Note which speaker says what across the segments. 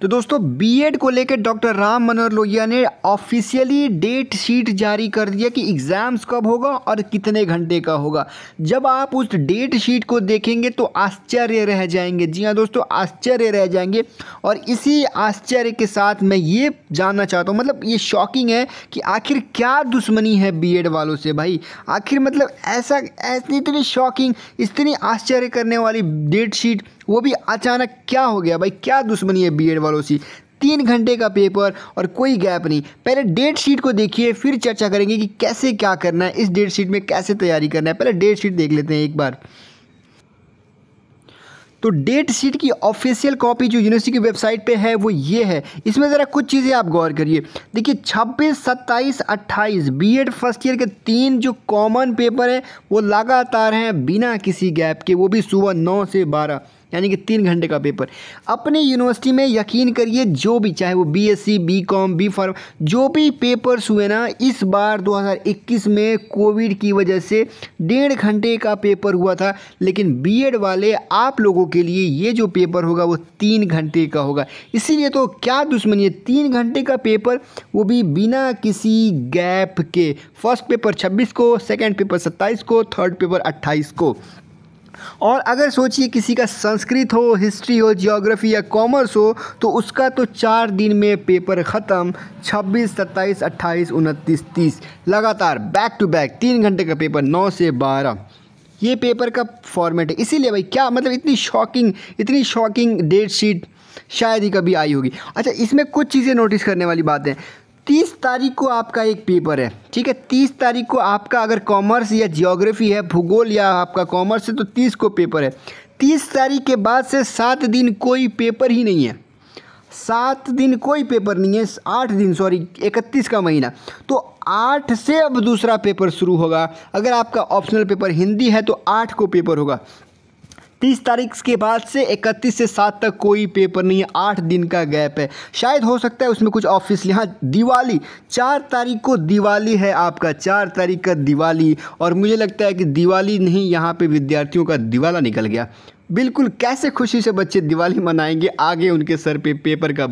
Speaker 1: तो दोस्तों बीएड को लेकर डॉक्टर राम मनोहर लोहिया ने ऑफिशियली डेट शीट जारी कर दिया कि एग्ज़ाम्स कब होगा और कितने घंटे का होगा जब आप उस डेट शीट को देखेंगे तो आश्चर्य रह जाएंगे जी हाँ दोस्तों आश्चर्य रह जाएंगे और इसी आश्चर्य के साथ मैं ये जानना चाहता हूँ मतलब ये शॉकिंग है कि आखिर क्या दुश्मनी है बी वालों से भाई आखिर मतलब ऐसा ऐसी इतनी शॉकिंग इतनी आश्चर्य करने वाली डेट शीट वो भी अचानक क्या हो गया भाई क्या दुश्मनी है बीएड वालों से तीन घंटे का पेपर और कोई गैप नहीं पहले डेट शीट को देखिए फिर चर्चा करेंगे कि कैसे क्या करना है इस डेट शीट में कैसे तैयारी करना है पहले डेट शीट देख लेते हैं एक बार तो डेट शीट की ऑफिशियल कॉपी जो यूनिवर्सिटी की वेबसाइट पे है वो ये है इसमें ज़रा कुछ चीज़ें आप गौर करिए देखिए 26, 27, 28 बीएड फर्स्ट ईयर के तीन जो कॉमन पेपर हैं वो लगातार हैं बिना किसी गैप के वो भी सुबह नौ से बारह यानी कि तीन घंटे का पेपर अपनी यूनिवर्सिटी में यकीन करिए जो भी चाहे वो B S C B com B pharm जो भी पेपर्स हुए ना इस बार 2021 में कोविड की वजह से डेढ़ घंटे का पेपर हुआ था लेकिन बीएड वाले आप लोगों के लिए ये जो पेपर होगा वो तीन घंटे का होगा इसीलिए तो क्या दुश्मनी है तीन घंटे का पेपर वो भी बिना किसी गैप के फर्स्ट पेपर छब्बीस को सेकेंड पेपर सत्ताईस को थर्ड पेपर अट्ठाईस को और अगर सोचिए किसी का संस्कृत हो हिस्ट्री हो जियोग्राफी या कॉमर्स हो तो उसका तो चार दिन में पेपर ख़त्म 26, 27, 28, 29, 30 लगातार बैक टू बैक तीन घंटे का पेपर नौ से बारह ये पेपर का फॉर्मेट है इसीलिए भाई क्या मतलब इतनी शॉकिंग इतनी शॉकिंग डेट शीट शायद ही कभी आई होगी अच्छा इसमें कुछ चीज़ें नोटिस करने वाली बातें तीस तारीख को आपका एक पेपर है ठीक है तीस तारीख को आपका अगर कॉमर्स या जियोग्राफी है भूगोल या आपका कॉमर्स है तो तीस को पेपर है तीस तारीख के बाद से सात दिन कोई पेपर ही नहीं है सात दिन कोई पेपर नहीं है आठ दिन सॉरी इकतीस का महीना तो आठ से अब दूसरा पेपर शुरू होगा अगर आपका ऑप्शनल पेपर हिंदी है तो आठ को पेपर होगा तीस तारीख के बाद से इकतीस से सात तक कोई पेपर नहीं है आठ दिन का गैप है शायद हो सकता है उसमें कुछ ऑफिस यहाँ दिवाली चार तारीख को दिवाली है आपका चार तारीख का दिवाली और मुझे लगता है कि दिवाली नहीं यहाँ पे विद्यार्थियों का दिवाला निकल गया बिल्कुल कैसे खुशी से बच्चे दिवाली मनाएंगे आगे उनके सर पे पेपर का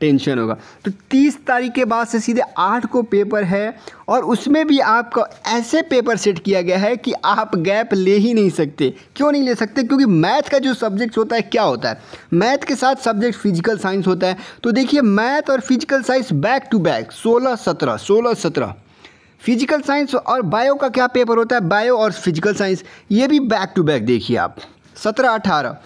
Speaker 1: टेंशन होगा तो 30 तारीख के बाद से सीधे आठ को पेपर है और उसमें भी आपका ऐसे पेपर सेट किया गया है कि आप गैप ले ही नहीं सकते क्यों नहीं ले सकते क्योंकि मैथ का जो सब्जेक्ट होता है क्या होता है मैथ के साथ सब्जेक्ट फिजिकल साइंस होता है तो देखिए मैथ और physical science back to back सोलह सत्रह सोलह सत्रह फिजिकल साइंस और बायो का क्या पेपर होता है बायो और फिजिकल साइंस ये भी बैक टू बैक देखिए आप सत्रह अठारह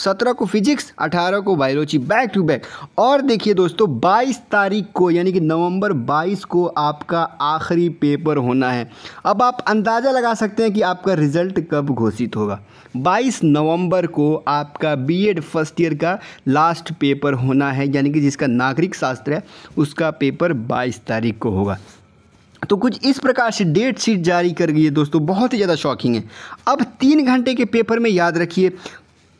Speaker 1: सत्रह को फिजिक्स अठारह को बायोलॉजी बैक टू बैक और देखिए दोस्तों बाईस तारीख को यानी कि नवंबर बाईस को आपका आखिरी पेपर होना है अब आप अंदाज़ा लगा सकते हैं कि आपका रिज़ल्ट कब घोषित होगा बाईस नवंबर को आपका बीएड फर्स्ट ईयर का लास्ट पेपर होना है यानी कि जिसका नागरिक शास्त्र है उसका पेपर बाईस तारीख को होगा तो कुछ इस प्रकार से डेट शीट जारी कर गई है दोस्तों बहुत ही ज़्यादा शॉकिंग है अब तीन घंटे के पेपर में याद रखिए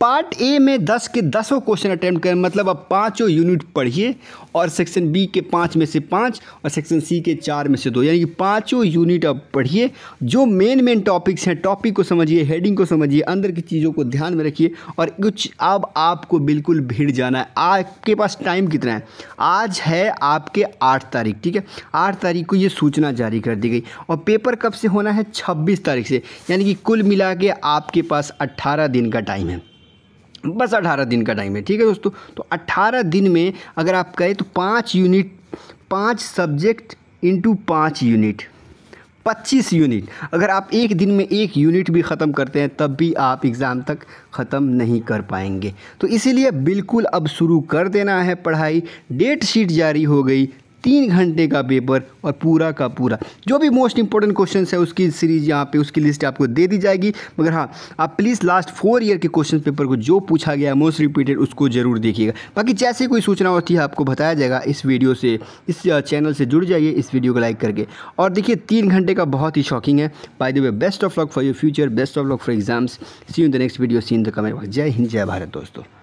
Speaker 1: पार्ट ए में दस के दसों क्वेश्चन अटैम्प्ट करें मतलब आप पाँचों यूनिट पढ़िए और सेक्शन बी के पाँच में से पाँच और सेक्शन सी के चार में से दो यानी कि पाँचों यूनिट आप पढ़िए जो मेन मेन टॉपिक्स हैं टॉपिक को समझिए हेडिंग को समझिए अंदर की चीज़ों को ध्यान में रखिए और कुछ अब आपको बिल्कुल भीड़ जाना है आपके पास टाइम कितना है आज है आपके आठ तारीख ठीक है आठ तारीख को ये सूचना जारी कर दी गई और पेपर कब से होना है छब्बीस तारीख से यानी कि कुल मिला के आपके पास अट्ठारह दिन का टाइम है बस अठारह दिन का टाइम है ठीक है दोस्तों तो अट्ठारह दिन में अगर आप कहें तो पाँच यूनिट पाँच सब्जेक्ट इंटू पाँच यूनिट पच्चीस यूनिट अगर आप एक दिन में एक यूनिट भी ख़त्म करते हैं तब भी आप एग्ज़ाम तक ख़त्म नहीं कर पाएंगे तो इसीलिए बिल्कुल अब शुरू कर देना है पढ़ाई डेट शीट जारी हो गई तीन घंटे का पेपर और पूरा का पूरा जो भी मोस्ट इंपॉर्टेंट क्वेश्चन है उसकी सीरीज यहाँ पे उसकी लिस्ट आपको दे दी जाएगी मगर हाँ आप प्लीज़ लास्ट फोर ईयर के क्वेश्चन पेपर को जो पूछा गया मोस्ट रिपीटेड उसको ज़रूर देखिएगा बाकी जैसे कोई सूचना होती है आपको बताया जाएगा इस वीडियो से इस चैनल से जुड़ जाइए इस वीडियो को लाइक करके और देखिए तीन घंटे का बहुत ही शॉकिंग है by the way best of luck for your future best of luck for exams see in the next video see in the comment जय हिंद जय भारत दोस्तों